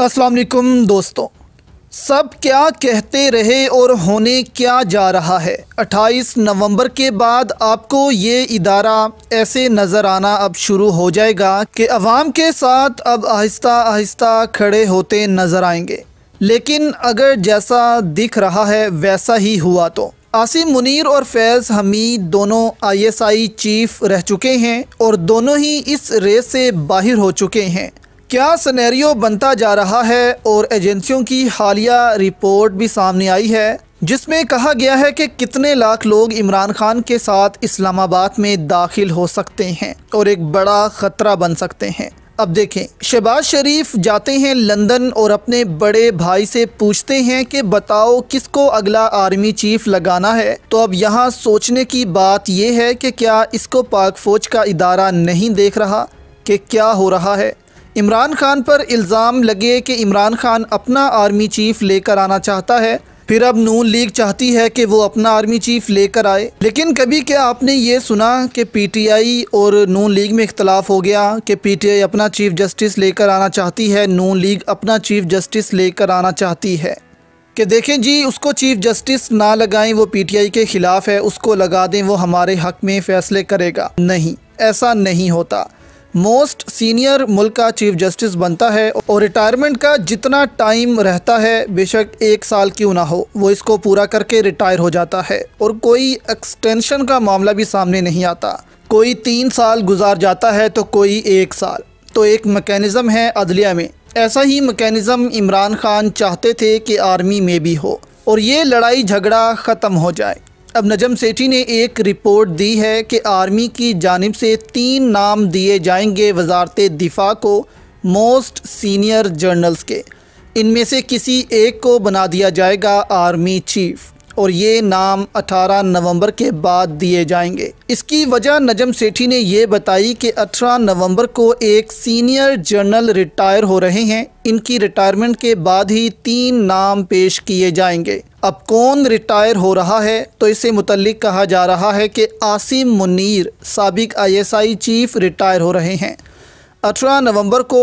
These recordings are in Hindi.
अस्सलाम वालेकुम दोस्तों सब क्या कहते रहे और होने क्या जा रहा है 28 नवंबर के बाद आपको ये इदारा ऐसे नज़र आना अब शुरू हो जाएगा कि अवाम के साथ अब आहिस्ता आहिस्ता खड़े होते नज़र आएंगे लेकिन अगर जैसा दिख रहा है वैसा ही हुआ तो आसिम मुनीर और फैज़ हमीद दोनों आईएसआई चीफ रह चुके हैं और दोनों ही इस रेस से बाहर हो चुके हैं क्या सनेरियो बनता जा रहा है और एजेंसियों की हालिया रिपोर्ट भी सामने आई है जिसमें कहा गया है कि कितने लाख लोग इमरान खान के साथ इस्लामाबाद में दाखिल हो सकते हैं और एक बड़ा ख़तरा बन सकते हैं अब देखें शहबाज शरीफ जाते हैं लंदन और अपने बड़े भाई से पूछते हैं कि बताओ किसको अगला आर्मी चीफ लगाना है तो अब यहाँ सोचने की बात यह है कि क्या इसको पाक फौज का इदारा नहीं देख रहा कि क्या हो रहा है इमरान खान पर इल्ज़ाम लगे कि इमरान खान अपना आर्मी चीफ लेकर आना चाहता है फिर अब नून लीग चाहती है कि वो अपना आर्मी चीफ लेकर आए लेकिन कभी क्या आपने ये सुना कि पीटीआई और नून लीग में इख्तलाफ हो गया कि पीटीआई अपना चीफ जस्टिस लेकर आना चाहती है नून लीग अपना चीफ जस्टिस लेकर आना चाहती है कि देखें जी उसको चीफ जस्टिस ना लगाएं वो पीटीआई के ख़िलाफ़ है उसको लगा दें वो हमारे हक में फ़ैसले करेगा नहीं ऐसा नहीं होता मोस्ट सीनियर मुल्क का चीफ जस्टिस बनता है और रिटायरमेंट का जितना टाइम रहता है बेशक एक साल क्यों ना हो वो इसको पूरा करके रिटायर हो जाता है और कोई एक्सटेंशन का मामला भी सामने नहीं आता कोई तीन साल गुजार जाता है तो कोई एक साल तो एक मकैनिज़म है अदलिया में ऐसा ही मकैनिज़म इमरान खान चाहते थे कि आर्मी में भी हो और ये लड़ाई झगड़ा ख़त्म हो जाए अब नजम सेठी ने एक रिपोर्ट दी है कि आर्मी की जानब से तीन नाम दिए जाएंगे वजारत दिफा को मोस्ट सीनियर जर्नल्स के इनमें से किसी एक को बना दिया जाएगा आर्मी चीफ़ और ये नाम 18 नवंबर के बाद दिए जाएंगे इसकी वजह नजम सेठी ने यह बताई कि 18 नवंबर को एक सीनियर जनरल रिटायर हो रहे हैं इनकी रिटायरमेंट के बाद ही तीन नाम पेश किए जाएंगे अब कौन रिटायर हो रहा है तो इसे मुतल कहा जा रहा है कि आसिम मुनीर सबक आई चीफ रिटायर हो रहे हैं अठारह नवंबर को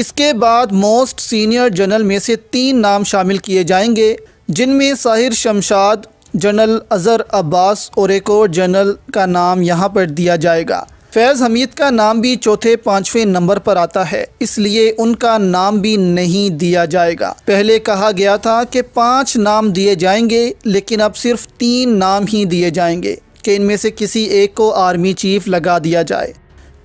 इसके बाद मोस्ट सीनियर जनरल में से तीन नाम शामिल किए जाएंगे जिनमें साहिर शमशाद जनरल अजहर अब्बास और एक और जनरल का नाम यहाँ पर दिया जाएगा फैज़ हमीद का नाम भी चौथे पाँचवें नंबर पर आता है इसलिए उनका नाम भी नहीं दिया जाएगा पहले कहा गया था कि पांच नाम दिए जाएंगे लेकिन अब सिर्फ तीन नाम ही दिए जाएंगे कि इनमें से किसी एक को आर्मी चीफ लगा दिया जाए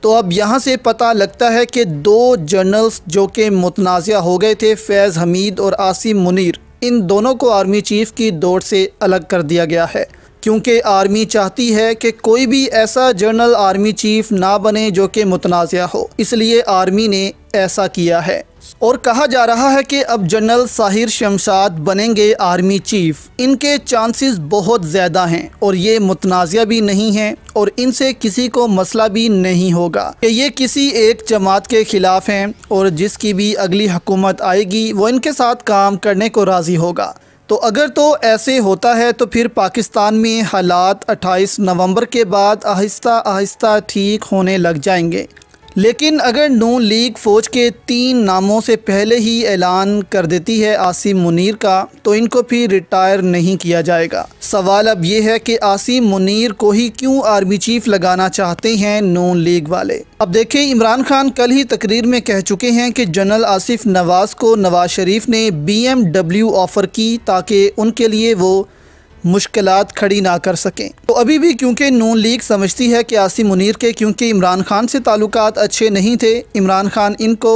तो अब यहाँ से पता लगता है कि दो जनरल्स जो कि मुतनाज़ हो गए थे फैज़ हमीद और आसिम मुनिर इन दोनों को आर्मी चीफ की दौड़ से अलग कर दिया गया है क्योंकि आर्मी चाहती है कि कोई भी ऐसा जनरल आर्मी चीफ ना बने जो कि मुतनाज़ हो इसलिए आर्मी ने ऐसा किया है और कहा जा रहा है कि अब जनरल साहिर शमशाद बनेंगे आर्मी चीफ इनके चांसेस बहुत ज़्यादा हैं और ये मुतनाज़ भी नहीं है और इनसे किसी को मसला भी नहीं होगा कि ये किसी एक जमात के ख़िलाफ़ हैं और जिसकी भी अगली हुकूमत आएगी वो इनके साथ काम करने को राज़ी होगा तो अगर तो ऐसे होता है तो फिर पाकिस्तान में हालात 28 नवंबर के बाद आहिस्ता आहिस्ता ठीक होने लग जाएंगे लेकिन अगर नो लीग फ़ौज के तीन नामों से पहले ही ऐलान कर देती है आसिम मुनीर का तो इनको फिर रिटायर नहीं किया जाएगा सवाल अब यह है कि आसिम मुनीर को ही क्यों आर्मी चीफ लगाना चाहते हैं नून लीग वाले अब देखें इमरान खान कल ही तकरीर में कह चुके हैं कि जनरल आसिफ नवाज़ को नवाज शरीफ ने बीएमडब्ल्यू ऑफ़र की ताकि उनके लिए वो मुश्किल खड़ी ना कर सकें तो अभी भी क्योंकि नून लीग समझती है कि आसिम मुनीर के क्योंकि इमरान खान से ताल्लुक अच्छे नहीं थे इमरान खान इनको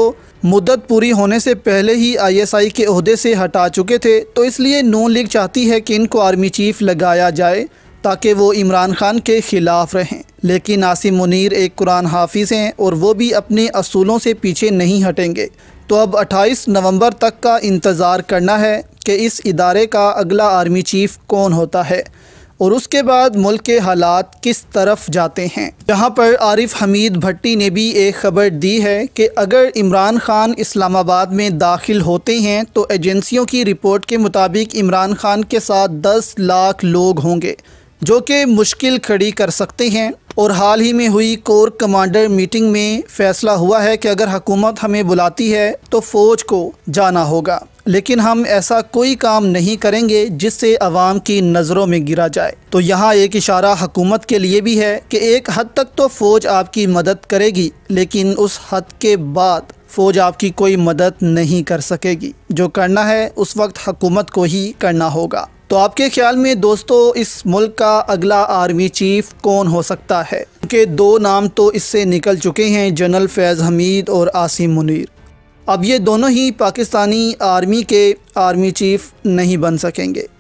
मुद्दत पूरी होने से पहले ही आईएसआई के अहदे से हटा चुके थे तो इसलिए नून लीग चाहती है कि इनको आर्मी चीफ लगाया जाए ताकि वो इमरान खान के ख़िलाफ़ रहें लेकिन आसिम मुनीर एक कुरान हाफिज़ हैं और वो भी अपने असूलों से पीछे नहीं हटेंगे तो अब 28 नवंबर तक का इंतज़ार करना है कि इस इदारे का अगला आर्मी चीफ़ कौन होता है और उसके बाद मुल्क के हालात किस तरफ जाते हैं यहाँ पर आरिफ हमीद भट्टी ने भी एक खबर दी है कि अगर इमरान खान इस्लामाबाद में दाखिल होते हैं तो एजेंसियों की रिपोर्ट के मुताबिक इमरान खान के साथ 10 लाख लोग होंगे जो कि मुश्किल खड़ी कर सकते हैं और हाल ही में हुई कोर कमांडर मीटिंग में फैसला हुआ है कि अगर हुकूमत हमें बुलाती है तो फ़ौज को जाना होगा लेकिन हम ऐसा कोई काम नहीं करेंगे जिससे अवाम की नज़रों में गिरा जाए तो यहाँ एक इशारा हकूमत के लिए भी है कि एक हद तक तो फ़ौज आपकी मदद करेगी लेकिन उस हद के बाद फ़ौज आपकी कोई मदद नहीं कर सकेगी जो करना है उस वक्त हकूमत को ही करना होगा तो आपके ख्याल में दोस्तों इस मुल्क का अगला आर्मी चीफ कौन हो सकता है क्योंकि दो नाम तो इससे निकल चुके हैं जनरल फैज़ हमीद और आसिम मुनीर अब ये दोनों ही पाकिस्तानी आर्मी के आर्मी चीफ नहीं बन सकेंगे